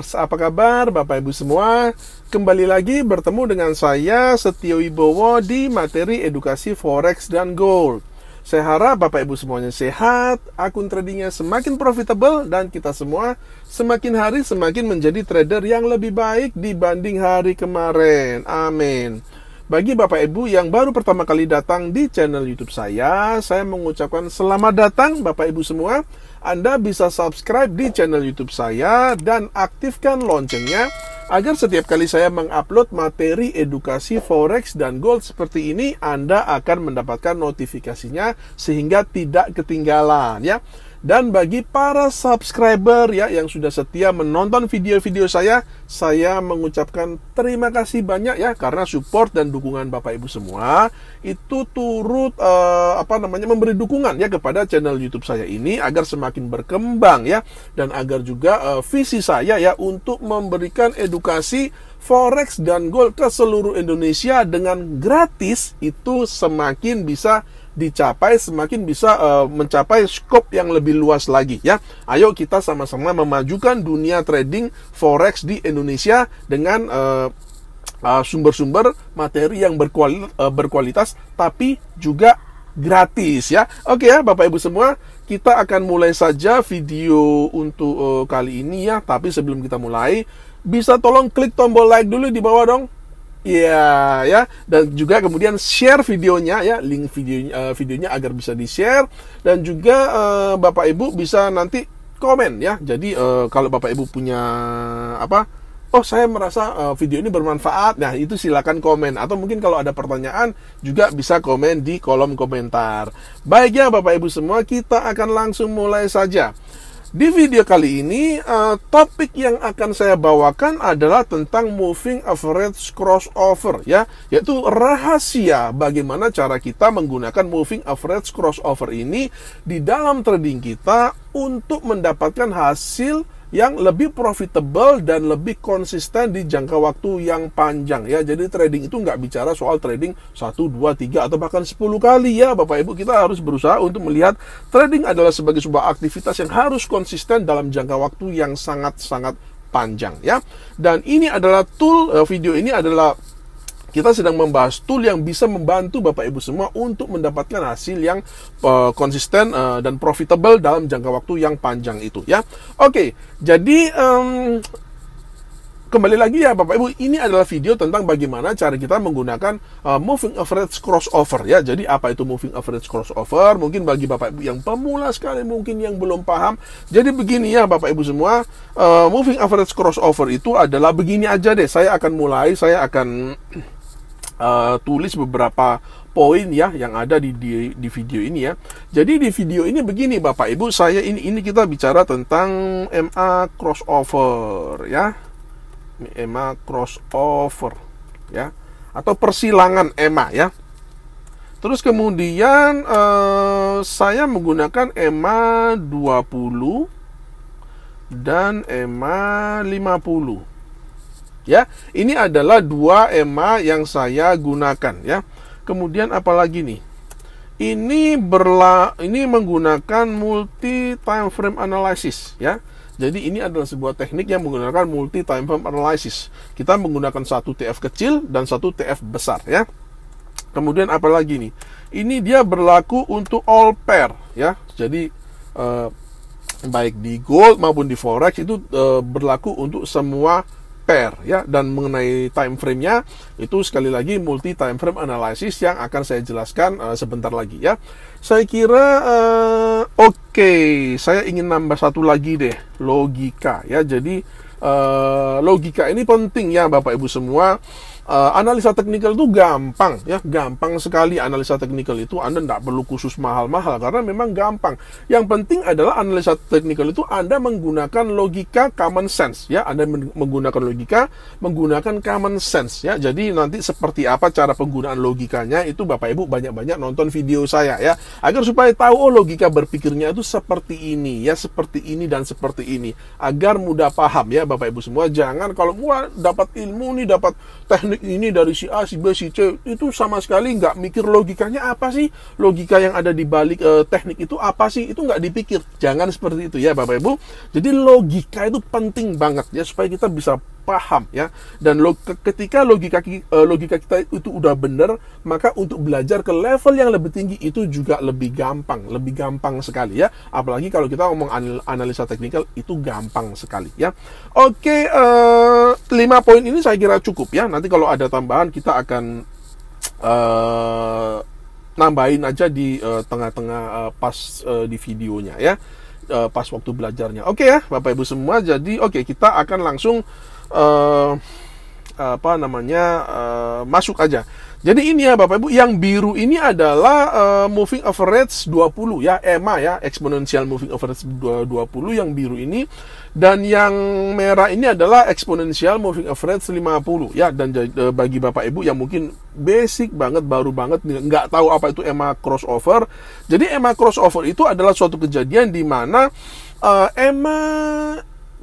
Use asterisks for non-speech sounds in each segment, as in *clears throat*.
Travelers, apa kabar Bapak Ibu semua? Kembali lagi bertemu dengan saya Setio Wibowo di materi edukasi forex dan gold. Saya harap Bapak Ibu semuanya sehat, akun tradingnya semakin profitable dan kita semua semakin hari semakin menjadi trader yang lebih baik dibanding hari kemarin. Amin. Bagi Bapak Ibu yang baru pertama kali datang di channel YouTube saya, saya mengucapkan selamat datang Bapak Ibu semua. Anda bisa subscribe di channel YouTube saya dan aktifkan loncengnya agar setiap kali saya mengupload materi edukasi forex dan gold seperti ini, Anda akan mendapatkan notifikasinya sehingga tidak ketinggalan ya dan bagi para subscriber ya yang sudah setia menonton video-video saya, saya mengucapkan terima kasih banyak ya karena support dan dukungan Bapak Ibu semua itu turut eh, apa namanya memberi dukungan ya kepada channel YouTube saya ini agar semakin berkembang ya dan agar juga eh, visi saya ya untuk memberikan edukasi forex dan gold ke seluruh Indonesia dengan gratis itu semakin bisa dicapai semakin bisa uh, mencapai scope yang lebih luas lagi ya. Ayo kita sama-sama memajukan dunia trading forex di Indonesia dengan eh, eh, sumber-sumber uh, materi yang berkualitas, uh, berkualitas tapi juga gratis ya. Oke ya Bapak Ibu semua, kita akan mulai saja video untuk uh, kali ini ya. Tapi sebelum kita mulai, bisa tolong klik tombol like dulu di bawah dong. Iya, ya. Dan juga kemudian share videonya ya, link video uh, videonya agar bisa di-share dan juga uh, Bapak Ibu bisa nanti komen ya. Jadi uh, kalau Bapak Ibu punya apa? Oh, saya merasa uh, video ini bermanfaat. Nah, itu silakan komen atau mungkin kalau ada pertanyaan juga bisa komen di kolom komentar. Baiknya Bapak Ibu semua, kita akan langsung mulai saja. Di video kali ini, uh, topik yang akan saya bawakan adalah tentang moving average crossover ya, yaitu rahasia bagaimana cara kita menggunakan moving average crossover ini di dalam trading kita untuk mendapatkan hasil yang lebih profitable dan lebih konsisten di jangka waktu yang panjang ya. Jadi trading itu nggak bicara soal trading 1, 2, 3 atau bahkan 10 kali ya Bapak Ibu. Kita harus berusaha untuk melihat trading adalah sebagai sebuah aktivitas yang harus konsisten dalam jangka waktu yang sangat-sangat panjang ya. Dan ini adalah tool eh, video ini adalah kita sedang membahas tool yang bisa membantu Bapak Ibu semua untuk mendapatkan hasil yang uh, konsisten uh, dan profitable dalam jangka waktu yang panjang itu ya. Oke, okay, jadi um, kembali lagi ya Bapak Ibu, ini adalah video tentang bagaimana cara kita menggunakan uh, moving average crossover ya. Jadi apa itu moving average crossover? Mungkin bagi Bapak Ibu yang pemula sekali mungkin yang belum paham. Jadi begini ya Bapak Ibu semua, uh, moving average crossover itu adalah begini aja deh. Saya akan mulai, saya akan Eh, tulis beberapa poin ya yang ada di, di di video ini ya. Jadi di video ini begini Bapak Ibu, saya ini ini kita bicara tentang MA crossover ya. MA crossover ya atau persilangan EMA ya. Terus kemudian eh, saya menggunakan EMA 20 dan EMA 50 ya. Ini adalah dua ema yang saya gunakan ya. Kemudian apalagi nih? Ini berla ini menggunakan multi time frame analysis ya. Jadi ini adalah sebuah teknik yang menggunakan multi time frame analysis. Kita menggunakan satu TF kecil dan satu TF besar ya. Kemudian apalagi nih? Ini dia berlaku untuk all pair ya. Jadi eh, baik di gold maupun di forex itu eh, berlaku untuk semua Per, ya dan mengenai time frame-nya itu sekali lagi multi time frame analysis yang akan saya jelaskan uh, sebentar lagi ya. Saya kira uh, oke, okay. saya ingin nambah satu lagi deh, logika ya. Jadi uh, logika ini penting ya Bapak Ibu semua. Uh, analisa teknikal itu gampang ya, gampang sekali analisa teknikal itu Anda tidak perlu khusus mahal-mahal karena memang gampang. Yang penting adalah analisa teknikal itu Anda menggunakan logika common sense ya, Anda menggunakan logika, menggunakan common sense ya. Jadi nanti seperti apa cara penggunaan logikanya itu Bapak Ibu banyak-banyak nonton video saya ya agar supaya tahu oh logika berpikirnya itu seperti ini ya seperti ini dan seperti ini agar mudah paham ya Bapak Ibu semua jangan kalau gua dapat ilmu nih dapat teknik ini dari si A si B si C itu sama sekali nggak mikir logikanya apa sih logika yang ada di balik eh, teknik itu apa sih itu nggak dipikir jangan seperti itu ya Bapak Ibu jadi logika itu penting banget ya supaya kita bisa paham ya dan log ketika logika eh, logika kita itu udah bener maka untuk belajar ke level yang lebih tinggi itu juga lebih gampang lebih gampang sekali ya apalagi kalau kita ngomong analisa teknikal itu gampang sekali ya oke eh, lima poin ini saya kira cukup ya nanti kalau ada tambahan kita akan eh, nambahin aja di eh, tengah-tengah uh, uh, pas uh, di videonya ya pas waktu belajarnya oke ya bapak ibu semua jadi oke kita akan langsung uh, apa namanya uh, masuk aja. Jadi ini ya Bapak Ibu, yang biru ini adalah uh, moving average 20 ya, EMA ya, exponential moving average 20 yang biru ini dan yang merah ini adalah exponential moving average 50 ya dan uh, bagi Bapak Ibu yang mungkin basic banget baru banget nggak tahu apa itu EMA crossover. Jadi EMA crossover itu adalah suatu kejadian di mana uh, EMA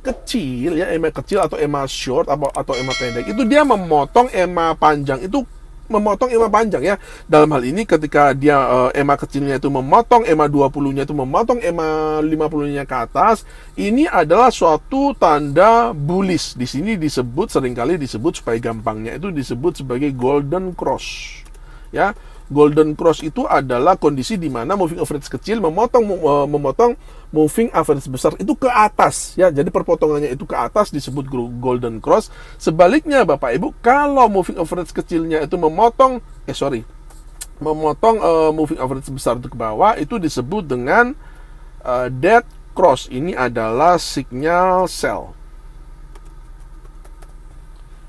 kecil ya ema kecil atau ema short atau atau ema pendek itu dia memotong ema panjang itu memotong ema panjang ya dalam hal ini ketika dia uh, eh, ema kecilnya itu memotong ema 20-nya itu memotong ema 50-nya ke atas ini adalah suatu tanda bullish di sini disebut seringkali disebut supaya gampangnya itu disebut sebagai golden cross ya golden cross itu adalah kondisi di mana moving average kecil memotong eh, memotong moving average besar itu ke atas ya. Jadi perpotongannya itu ke atas disebut golden cross. Sebaliknya Bapak Ibu, kalau moving average kecilnya itu memotong eh sorry memotong uh, moving average besar itu ke bawah itu disebut dengan uh, dead cross. Ini adalah signal sell.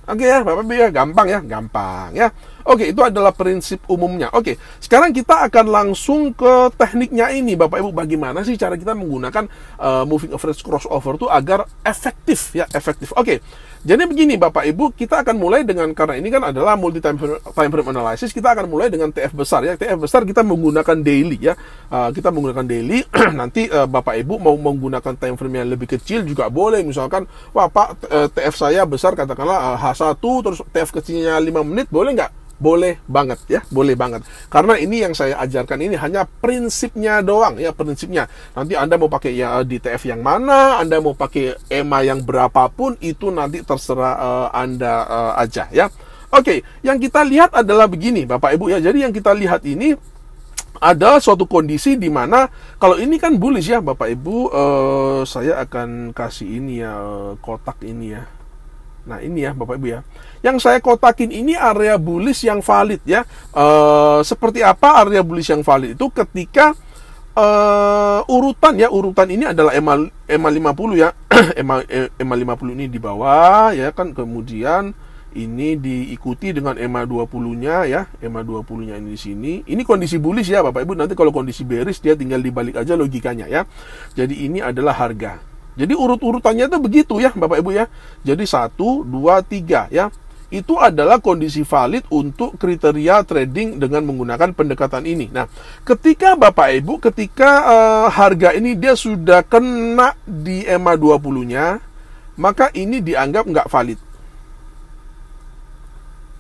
Oke okay, ya, Bapak Ibu ya, gampang ya, gampang ya. Oke, okay, itu adalah prinsip umumnya. Oke, okay, sekarang kita akan langsung ke tekniknya ini, Bapak Ibu. Bagaimana sih cara kita menggunakan uh, moving average crossover itu agar efektif ya, efektif. Oke, okay, jadi begini Bapak Ibu, kita akan mulai dengan karena ini kan adalah multi time time frame analysis, kita akan mulai dengan TF besar ya. TF besar kita menggunakan daily ya. Uh, kita menggunakan daily. *clears throat* nanti uh, Bapak Ibu mau menggunakan time frame yang lebih kecil juga boleh. Misalkan, wah Pak eh, TF saya besar katakanlah H1 terus TF kecilnya 5 menit boleh nggak? boleh banget ya, boleh banget. Karena ini yang saya ajarkan ini hanya prinsipnya doang ya, prinsipnya. Nanti Anda mau pakai ya DTF yang mana, Anda mau pakai EMA yang berapapun itu nanti terserah uh, Anda uh, aja ya. Oke, okay, yang kita lihat adalah begini Bapak Ibu ya. Jadi yang kita lihat ini ada suatu kondisi di mana kalau ini kan bullish ya Bapak Ibu, uh, saya akan kasih ini ya kotak ini ya. Nah, ini ya Bapak Ibu ya. Yang saya kotakin ini area bullish yang valid ya. E, seperti apa area bullish yang valid itu ketika e, urutan ya, urutan ini adalah EMA, EMA 50 ya. EMA, EMA 50 ini di bawah ya kan kemudian ini diikuti dengan EMA 20-nya ya, EMA 20-nya ini di sini. Ini kondisi bullish ya Bapak Ibu, nanti kalau kondisi bearish dia tinggal dibalik aja logikanya ya. Jadi ini adalah harga. Jadi urut-urutannya itu begitu ya Bapak Ibu ya. Jadi 1 2 3 ya itu adalah kondisi valid untuk kriteria trading dengan menggunakan pendekatan ini. Nah, ketika Bapak Ibu, ketika uh, harga ini dia sudah kena di EMA 20-nya, maka ini dianggap nggak valid.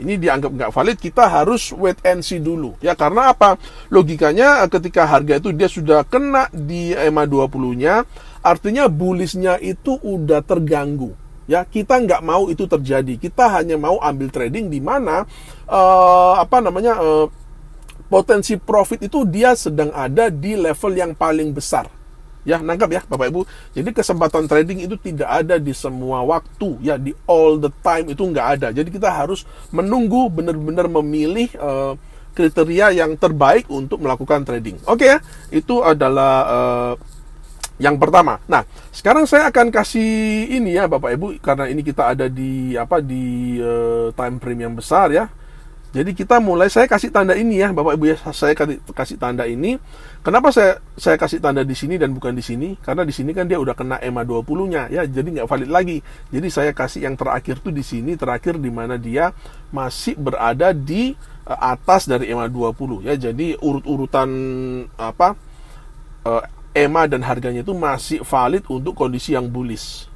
Ini dianggap nggak valid, kita harus wait and see dulu. Ya, karena apa? Logikanya eh, ketika harga itu dia sudah kena di EMA 20-nya, artinya bullish-nya itu udah terganggu ya kita nggak mau itu terjadi kita hanya mau ambil trading di mana uh, apa namanya uh, potensi profit itu dia sedang ada di level yang paling besar ya nangkap ya bapak ibu jadi kesempatan trading itu tidak ada di semua waktu ya di all the time itu nggak ada jadi kita harus menunggu benar-benar memilih uh, kriteria yang terbaik untuk melakukan trading oke okay, ya itu adalah uh, yang pertama. Nah, sekarang saya akan kasih ini ya Bapak Ibu karena ini kita ada di apa di uh, time frame yang besar ya. Jadi kita mulai saya kasih tanda ini ya Bapak Ibu ya saya kasih tanda ini. Kenapa saya saya kasih tanda di sini dan bukan di sini? Karena di sini kan dia udah kena EMA 20-nya ya, jadi nggak valid lagi. Jadi saya kasih yang terakhir tuh di sini terakhir di mana dia masih berada di eh, atas dari EMA 20 ya. Jadi urut-urutan apa eh, EMA dan harganya itu masih valid untuk kondisi yang bullish.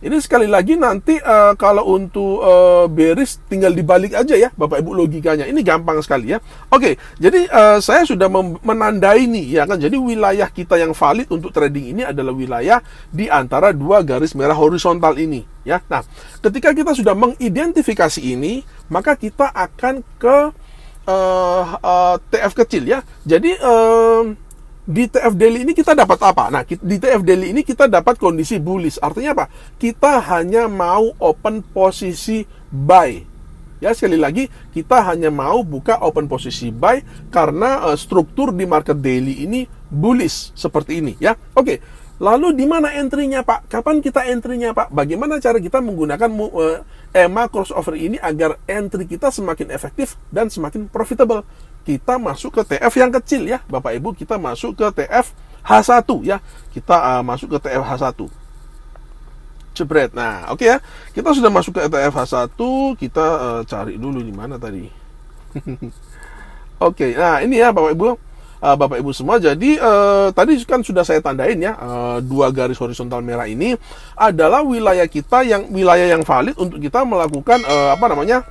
Ini sekali lagi nanti uh, kalau untuk uh, bearish tinggal dibalik aja ya Bapak Ibu logikanya. Ini gampang sekali ya. Oke, jadi uh, saya sudah menandai ini ya kan. Jadi wilayah kita yang valid untuk trading ini adalah wilayah di antara dua garis merah horizontal ini ya. Nah, ketika kita sudah mengidentifikasi ini, maka kita akan ke uh, uh, TF kecil ya. Jadi uh, di TF Daily ini kita dapat apa? Nah, di TF Daily ini kita dapat kondisi bullish. Artinya apa? Kita hanya mau open posisi buy. Ya, sekali lagi, kita hanya mau buka open posisi buy karena uh, struktur di market daily ini bullish seperti ini, ya. Oke. Okay. Lalu di mana entry-nya, Pak? Kapan kita entry-nya, Pak? Bagaimana cara kita menggunakan uh, EMA crossover ini agar entry kita semakin efektif dan semakin profitable? kita masuk ke TF yang kecil ya Bapak Ibu kita masuk ke TF H1 ya kita uh, masuk ke TF H1 jebret nah oke okay ya kita sudah masuk ke TF H1 kita uh, cari dulu di mana tadi *laughs* oke okay, nah ini ya Bapak Ibu uh, Bapak Ibu semua. Jadi uh, tadi kan sudah saya tandain ya uh, dua garis horizontal merah ini adalah wilayah kita yang wilayah yang valid untuk kita melakukan uh, apa namanya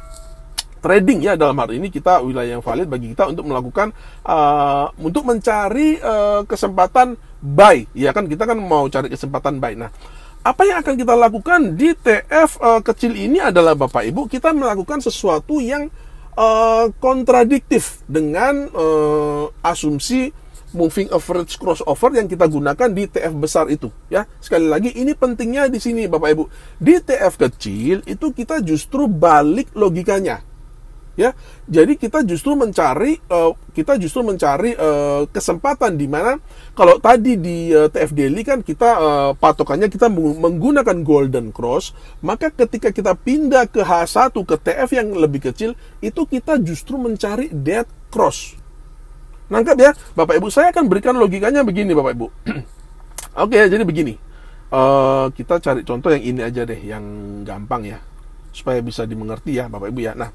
trading ya dalam hal ini kita wilayah yang valid bagi kita untuk melakukan uh, untuk mencari uh, kesempatan buy ya kan kita kan mau cari kesempatan buy nah apa yang akan kita lakukan di TF uh, kecil ini adalah Bapak Ibu kita melakukan sesuatu yang uh, kontradiktif dengan uh, asumsi moving average crossover yang kita gunakan di TF besar itu ya sekali lagi ini pentingnya di sini Bapak Ibu di TF kecil itu kita justru balik logikanya ya jadi kita justru mencari uh, kita justru mencari uh, kesempatan di mana kalau tadi di uh, eh, TF Daily kan kita uh, patokannya kita menggunakan golden cross maka ketika kita pindah ke H1 ke TF yang lebih kecil itu kita justru mencari dead cross nangkap ya Bapak Ibu saya akan berikan logikanya begini Bapak Ibu *clears throat* Oke, okay, jadi begini. Uh, kita cari contoh yang ini aja deh, yang gampang ya, supaya bisa dimengerti ya, Bapak Ibu ya. Nah,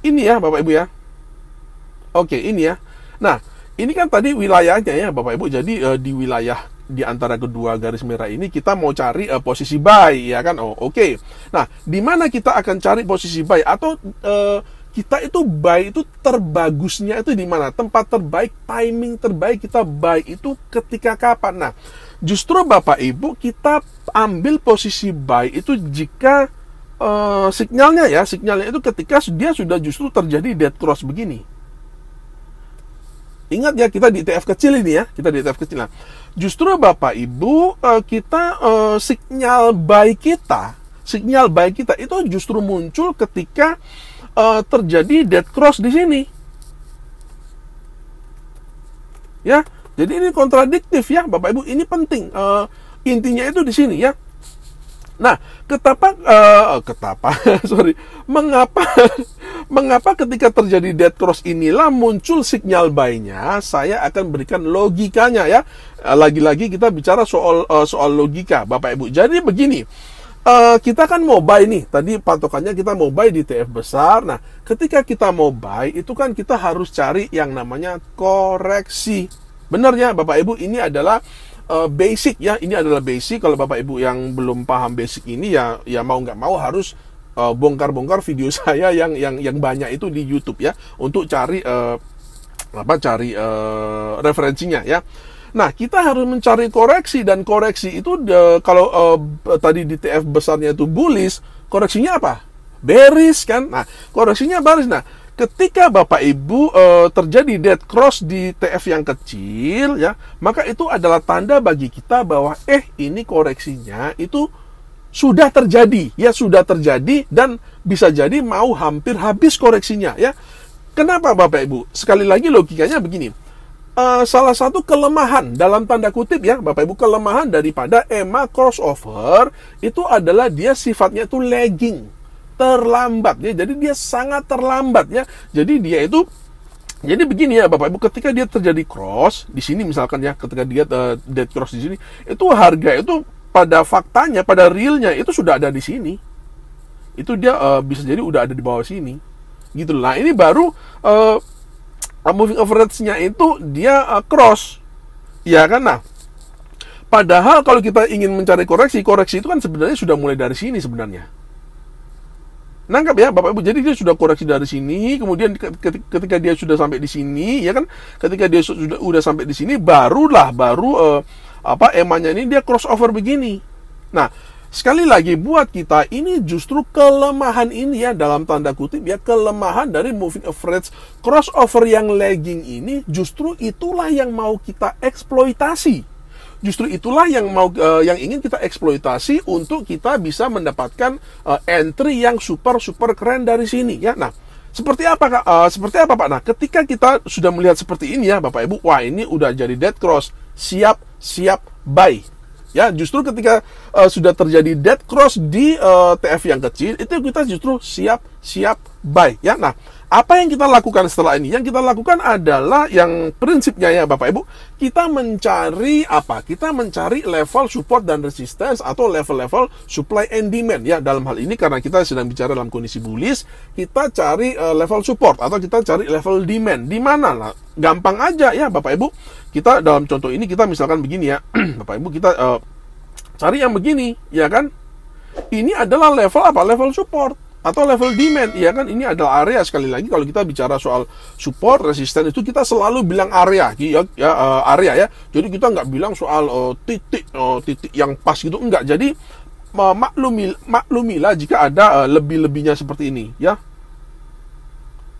ini ya Bapak Ibu ya. Oke, ini ya. Nah, ini kan tadi wilayahnya ya Bapak Ibu. Jadi uh, di wilayah di antara kedua garis merah ini kita mau cari uh, posisi buy ya kan oh oke okay. nah di mana kita akan cari posisi buy atau uh, kita itu buy itu terbagusnya itu di mana tempat terbaik timing terbaik kita buy itu ketika kapan nah justru bapak ibu kita ambil posisi buy itu jika uh, eh, signalnya ya, signalnya itu ketika dia sudah justru terjadi dead cross begini. Ingat ya kita di e TF kecil ini ya, kita di e TF kecil. Nah, justru Bapak Ibu uh, kita uh, eh, signal baik kita, signal baik kita itu justru muncul ketika uh, terjadi dead cross di sini. Ya, jadi ini kontradiktif ya Bapak Ibu, ini penting. Uh, intinya itu di sini ya Nah, ketapa uh, ketapa, *laughs* sorry, mengapa *laughs* mengapa ketika terjadi dead cross inilah muncul signal buy-nya? Saya akan berikan logikanya ya. Eh, lagi-lagi kita bicara soal uh, soal logika, Bapak Ibu. Jadi begini, Uh, kita kan mau buy nih tadi patokannya kita mau buy di TF besar nah ketika kita mau buy itu kan kita harus cari yang namanya koreksi benar ya, Bapak Ibu ini adalah uh, basic ya ini adalah basic kalau bapak ibu yang belum paham basic ini ya ya mau nggak mau harus bongkar eh, bongkar-bongkar video *laughs* saya yang yang yang banyak itu di YouTube ya untuk cari uh, apa cari uh, referensinya ya Nah, kita harus mencari koreksi dan koreksi itu de, kalau uh, tadi di TF besarnya itu bullish, koreksinya apa? Bearish kan? Nah, koreksinya bearish. Nah, ketika Bapak Ibu e, terjadi dead cross di TF yang kecil ya, maka itu adalah tanda bagi kita bahwa eh ini koreksinya itu sudah terjadi ya sudah terjadi dan bisa jadi mau hampir habis koreksinya ya. Kenapa Bapak Ibu? Sekali lagi logikanya begini. E, salah satu kelemahan dalam tanda kutip ya Bapak Ibu kelemahan daripada EMA crossover itu adalah dia sifatnya itu lagging terlambat ya. Jadi dia sangat terlambat ya. Jadi dia itu jadi begini ya Bapak Ibu, ketika dia terjadi cross di sini misalkan ya, ketika dia uh, dead cross di sini, itu harga itu pada faktanya, pada realnya itu sudah ada di sini. Itu dia uh, bisa jadi udah ada di bawah sini. Gitu. lah ini baru uh, moving average-nya itu dia uh, cross. Ya kan? Nah, padahal kalau kita ingin mencari koreksi, koreksi itu kan sebenarnya sudah mulai dari sini sebenarnya nangkap ya Bapak Ibu. Jadi dia sudah koreksi dari sini, kemudian ketika dia sudah sampai di sini, ya kan, ketika dia sudah udah sampai di sini, barulah baru eh, apa emanya ini dia crossover begini. Nah, sekali lagi buat kita ini justru kelemahan ini ya dalam tanda kutip ya kelemahan dari moving average crossover yang lagging ini justru itulah yang mau kita eksploitasi justru itulah yang mau uh, yang ingin kita eksploitasi untuk kita bisa mendapatkan uh, entry yang super super keren dari sini ya. Nah, seperti apa Uh, seperti apa pak? Nah, ketika kita sudah melihat seperti ini ya, bapak ibu, wah ini udah jadi dead cross, siap siap buy. Ya, justru ketika uh, sudah terjadi dead cross di uh, TF yang kecil, itu kita justru siap siap buy. Ya, nah apa yang kita lakukan setelah ini? Yang kita lakukan adalah yang prinsipnya ya Bapak Ibu, kita mencari apa? Kita mencari level support dan resistance atau level-level supply and demand ya dalam hal ini karena kita sedang bicara dalam kondisi bullish, kita cari eh, level support atau kita cari level demand. Di mana lah? Gampang aja ya Bapak Ibu. Kita dalam contoh ini kita misalkan begini ya, *clears throat* Bapak Ibu kita uh, cari yang begini ya kan? Ini adalah level apa? Level support atau level demand ya kan ini adalah area sekali lagi kalau kita bicara soal support resisten itu kita selalu bilang area ya, ya eh, area ya jadi kita nggak bilang soal uh, titik uh, titik yang pas gitu enggak jadi uh, maklumi maklumilah jika ada uh, lebih lebihnya seperti ini ya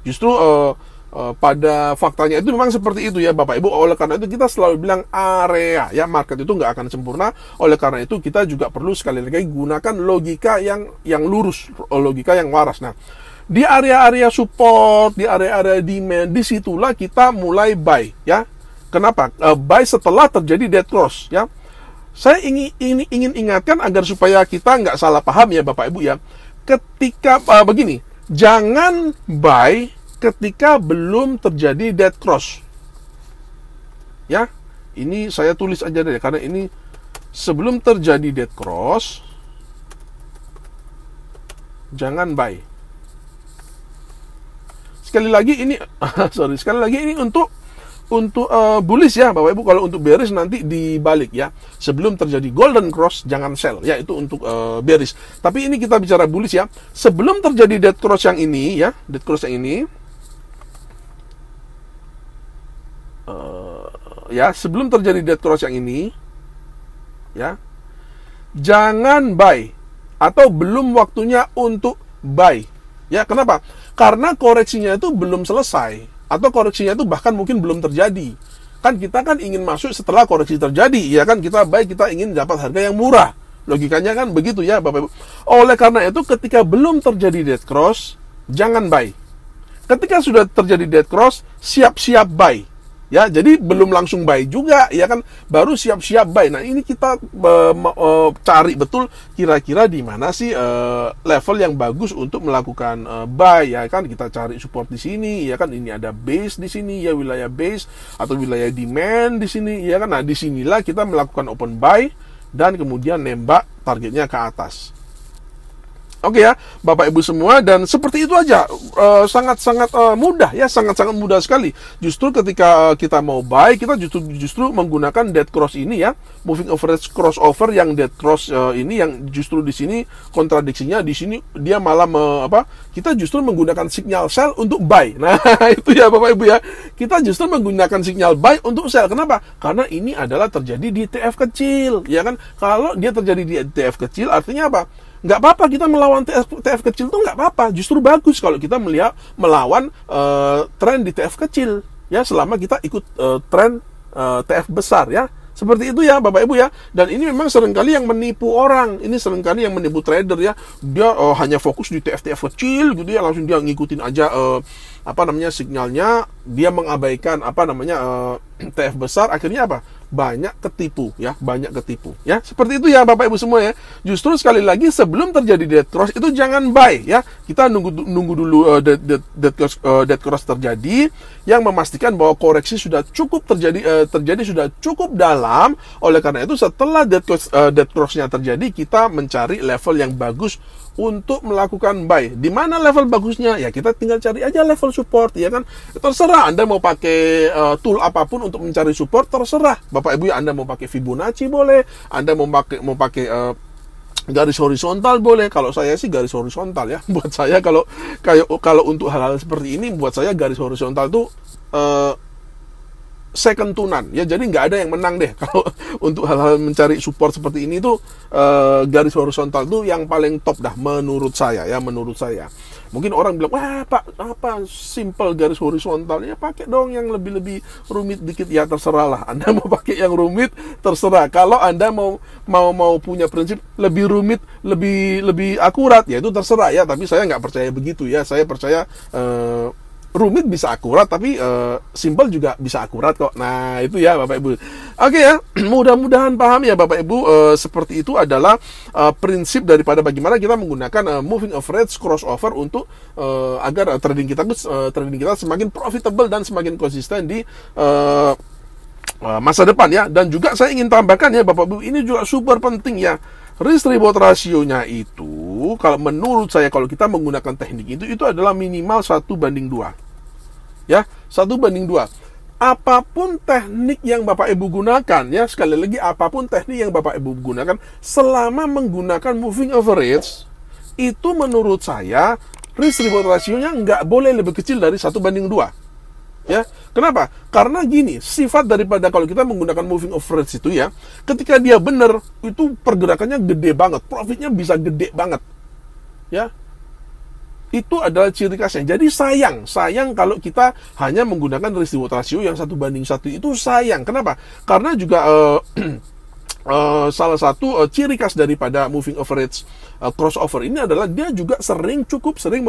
justru uh, Eh, pada faktanya itu memang seperti itu ya Bapak Ibu. Oleh karena itu kita selalu bilang area ya market itu nggak akan sempurna. Oleh karena itu kita juga perlu sekali lagi gunakan logika yang yang lurus, eh, logika yang waras. Nah, di area-area support, di area-area demand, disitulah kita mulai buy ya. Kenapa? Uh, buy setelah terjadi dead cross ya. Saya ingin, ingin ingin ingatkan agar supaya kita nggak salah paham ya Bapak Ibu ya. Ketika uh, begini, jangan buy ketika belum terjadi dead cross. Ya, ini saya tulis aja deh karena ini sebelum terjadi dead cross jangan buy. Sekali lagi ini *laughs* sorry, sekali lagi ini untuk untuk uh, bullish ya Bapak Ibu kalau untuk bearish nanti dibalik ya sebelum terjadi golden cross jangan sell ya itu untuk uh, bearish tapi ini kita bicara bullish ya sebelum terjadi dead cross yang ini ya dead cross yang ini uh, ya sebelum terjadi dead cross yang ini ya jangan buy atau belum waktunya untuk buy ya kenapa karena koreksinya itu belum selesai atau koreksinya itu bahkan mungkin belum terjadi kan kita kan ingin masuk setelah koreksi terjadi ya kan kita buy kita ingin dapat harga yang murah logikanya kan begitu ya Bapak Ibu oleh karena itu ketika belum terjadi dead cross jangan buy ketika sudah terjadi dead cross siap-siap buy ya jadi belum langsung buy juga ya kan baru siap-siap buy nah ini kita uh, uh, cari betul kira-kira di mana sih uh, level yang bagus untuk melakukan uh, buy ya kan kita cari support di sini ya kan ini ada base di sini ya wilayah base atau wilayah demand di sini ya kan nah disinilah kita melakukan open buy dan kemudian nembak targetnya ke atas Oke ya, Bapak Ibu semua dan seperti itu aja eh, sangat-sangat e, mudah ya, sangat-sangat mudah sekali. Justru ketika eh, kita mau buy, kita justru justru menggunakan dead cross ini ya, moving average crossover yang dead cross ini yang justru di sini kontradiksinya di sini dia malah me, apa? Kita justru menggunakan signal sell untuk buy. *laughs* Nah, itu ya Bapak Ibu ya. Kita justru menggunakan signal buy untuk sell. Kenapa? Karena ini adalah terjadi di e TF kecil, ya kan? Kalau dia terjadi di e TF kecil artinya apa? nggak apa-apa kita melawan TF, TF kecil tuh nggak apa-apa justru bagus kalau kita melihat melawan uh, tren di TF kecil ya selama kita ikut uh, tren uh, eh, TF besar ya seperti itu ya Bapak Ibu ya. Dan ini memang seringkali yang menipu orang. Ini seringkali yang menipu trader ya. Dia uh, hanya fokus di TF-TF kecil gitu ya. Langsung dia ngikutin aja uh, apa namanya sinyalnya. Dia mengabaikan apa namanya uh, TF *clears throat* besar. Akhirnya apa? banyak ketipu ya, banyak ketipu ya. Seperti itu ya Bapak Ibu semua ya. Justru sekali lagi sebelum terjadi death cross itu jangan buy ya. Kita nunggu nunggu dulu uh, eh, death, death, death, cross, uh, death cross terjadi yang memastikan bahwa koreksi sudah cukup terjadi uh, terjadi sudah cukup dalam. Oleh karena itu setelah death cross uh, death crossnya terjadi kita mencari level yang bagus untuk melakukan buy. Di mana level bagusnya? Ya kita tinggal cari aja level support ya kan. Terserah Anda mau pakai uh, tool apapun untuk mencari support terserah. Bapak Ibu ya Anda mau pakai Fibonacci boleh, Anda mau pakai mau pakai uh, garis horizontal boleh kalau saya sih garis horizontal ya *laughs* buat saya kalau kayak kalau untuk hal-hal seperti ini buat saya garis horizontal tuh eh, second tunan ya jadi nggak ada yang menang deh *laughs* kalau untuk hal-hal mencari support seperti ini itu eh, garis horizontal tuh yang paling top dah menurut saya ya menurut saya mungkin orang bilang wah pak apa simple garis horizontal ya pakai dong yang lebih lebih rumit dikit ya terserah lah anda mau pakai yang rumit terserah kalau anda mau mau mau punya prinsip lebih rumit lebih lebih akurat ya itu terserah ya tapi saya nggak percaya begitu ya saya percaya eh, rumit bisa akurat tapi uh, simpel juga bisa akurat kok nah itu ya bapak ibu oke ya *clears throat* mudah-mudahan paham ya bapak ibu uh, seperti itu adalah uh, prinsip daripada bagaimana kita menggunakan uh, moving average crossover untuk uh, agar trading kita uh, trading kita semakin profitable dan semakin konsisten di uh, masa depan ya dan juga saya ingin tambahkan ya Bapak Ibu ini juga super penting ya Risk reward rasionya itu kalau menurut saya kalau kita menggunakan teknik itu itu adalah minimal satu banding dua. Ya, satu banding dua. Apapun teknik yang Bapak Ibu gunakan ya, sekali lagi apapun teknik yang Bapak Ibu gunakan selama menggunakan moving average itu menurut saya risk reward rasionya nggak boleh lebih kecil dari satu banding dua. Ya, Kenapa? Karena gini, sifat daripada kalau kita menggunakan moving average itu ya, ketika dia benar, itu pergerakannya gede banget, profitnya bisa gede banget. Ya, itu adalah ciri khasnya. Jadi sayang, sayang kalau kita hanya menggunakan risk reward ratio yang satu banding satu itu sayang. Kenapa? Karena juga eh, *clears throat* Eh, salah satu uh, ciri khas daripada moving average uh, eh, crossover ini adalah dia juga sering cukup sering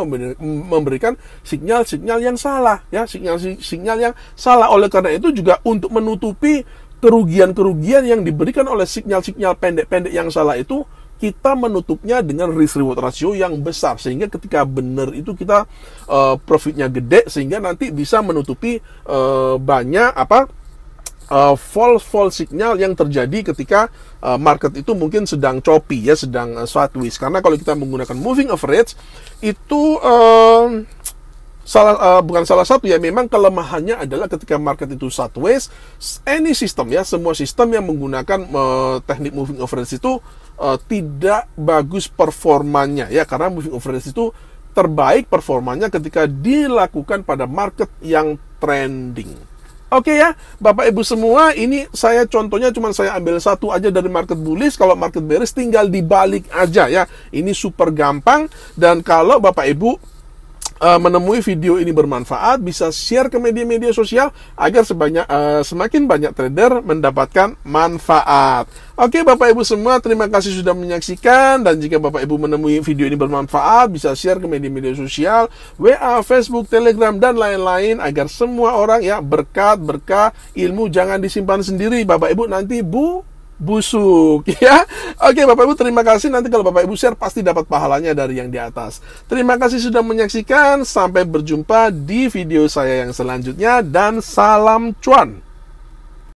memberikan sinyal-sinyal yang salah ya sinyal-sinyal yang salah oleh karena itu juga untuk menutupi kerugian-kerugian yang diberikan oleh sinyal-sinyal pendek-pendek yang salah itu kita menutupnya dengan risk reward ratio yang besar sehingga ketika benar itu kita uh, profitnya gede sehingga nanti bisa menutupi uh, banyak apa Eh, false false signal yang terjadi ketika uh, market itu mungkin sedang choppy ya sedang uh, sideways karena kalau kita menggunakan moving average itu uh, salah uh, bukan salah satu ya memang kelemahannya adalah ketika market itu sideways any system ya semua sistem yang menggunakan uh, teknik moving average itu uh, tidak bagus performanya ya karena moving average itu terbaik performanya ketika dilakukan pada market yang trending Oke ya, Bapak Ibu semua, ini saya contohnya cuma saya ambil satu aja dari market bullish. Kalau market bearish tinggal dibalik aja ya. Ini super gampang dan kalau Bapak Ibu Eh, menemui video ini bermanfaat, bisa share ke media-media sosial agar sebanyak uh, semakin banyak trader mendapatkan manfaat. Oke, Bapak Ibu semua, terima kasih sudah menyaksikan dan jika Bapak Ibu menemui video ini bermanfaat, bisa share ke media-media sosial, WA, Facebook, Telegram dan lain-lain agar semua orang ya berkat berkah ilmu jangan disimpan sendiri. Bapak Ibu nanti bu busuk *laughs* ya. Oke Bapak Ibu terima kasih nanti kalau Bapak Ibu share pasti dapat pahalanya dari yang di atas. Terima kasih sudah menyaksikan sampai berjumpa di video saya yang selanjutnya dan salam cuan.